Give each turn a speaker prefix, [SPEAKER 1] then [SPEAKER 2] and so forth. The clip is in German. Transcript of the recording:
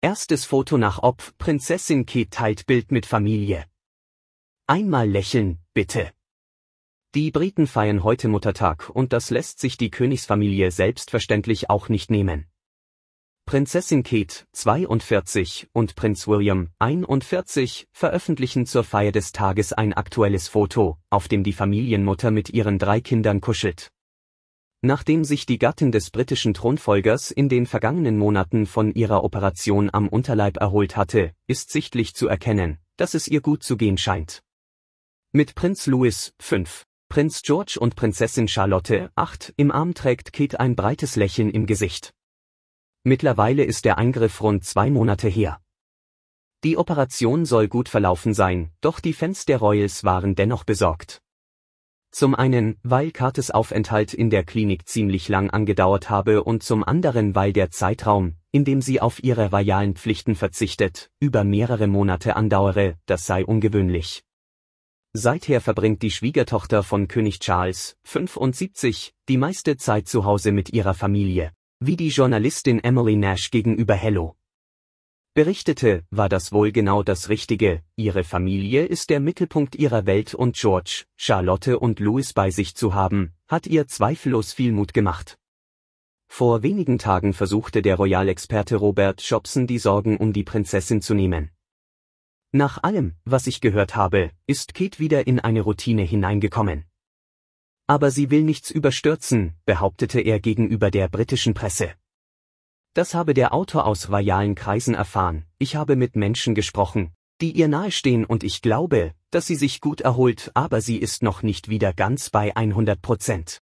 [SPEAKER 1] Erstes Foto nach Opf, Prinzessin Kate teilt Bild mit Familie. Einmal lächeln, bitte. Die Briten feiern heute Muttertag und das lässt sich die Königsfamilie selbstverständlich auch nicht nehmen. Prinzessin Kate, 42, und Prinz William, 41, veröffentlichen zur Feier des Tages ein aktuelles Foto, auf dem die Familienmutter mit ihren drei Kindern kuschelt. Nachdem sich die Gattin des britischen Thronfolgers in den vergangenen Monaten von ihrer Operation am Unterleib erholt hatte, ist sichtlich zu erkennen, dass es ihr gut zu gehen scheint. Mit Prinz Louis, 5, Prinz George und Prinzessin Charlotte, 8, im Arm trägt Kate ein breites Lächeln im Gesicht. Mittlerweile ist der Eingriff rund zwei Monate her. Die Operation soll gut verlaufen sein, doch die Fans der Royals waren dennoch besorgt. Zum einen, weil Cartes Aufenthalt in der Klinik ziemlich lang angedauert habe und zum anderen, weil der Zeitraum, in dem sie auf ihre royalen Pflichten verzichtet, über mehrere Monate andauere, das sei ungewöhnlich. Seither verbringt die Schwiegertochter von König Charles, 75, die meiste Zeit zu Hause mit ihrer Familie. Wie die Journalistin Emily Nash gegenüber Hello berichtete, war das wohl genau das Richtige, ihre Familie ist der Mittelpunkt ihrer Welt und George, Charlotte und Louis bei sich zu haben, hat ihr zweifellos viel Mut gemacht. Vor wenigen Tagen versuchte der Royalexperte Robert Jobson die Sorgen um die Prinzessin zu nehmen. Nach allem, was ich gehört habe, ist Kate wieder in eine Routine hineingekommen. Aber sie will nichts überstürzen, behauptete er gegenüber der britischen Presse. Das habe der Autor aus royalen Kreisen erfahren. Ich habe mit Menschen gesprochen, die ihr nahestehen und ich glaube, dass sie sich gut erholt, aber sie ist noch nicht wieder ganz bei 100 Prozent.